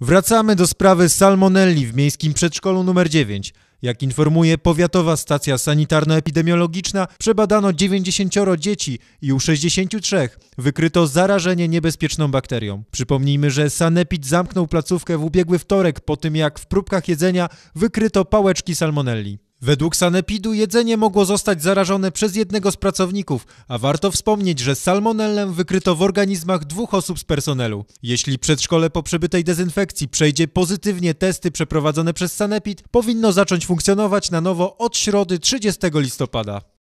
Wracamy do sprawy salmonelli w miejskim przedszkolu numer 9. Jak informuje powiatowa stacja sanitarno-epidemiologiczna, przebadano 90 dzieci i u 63 wykryto zarażenie niebezpieczną bakterią. Przypomnijmy, że Sanepid zamknął placówkę w ubiegły wtorek po tym, jak w próbkach jedzenia wykryto pałeczki salmonelli. Według Sanepidu jedzenie mogło zostać zarażone przez jednego z pracowników, a warto wspomnieć, że salmonellę wykryto w organizmach dwóch osób z personelu. Jeśli przedszkole po przebytej dezynfekcji przejdzie pozytywnie testy przeprowadzone przez Sanepid, powinno zacząć funkcjonować na nowo od środy 30 listopada.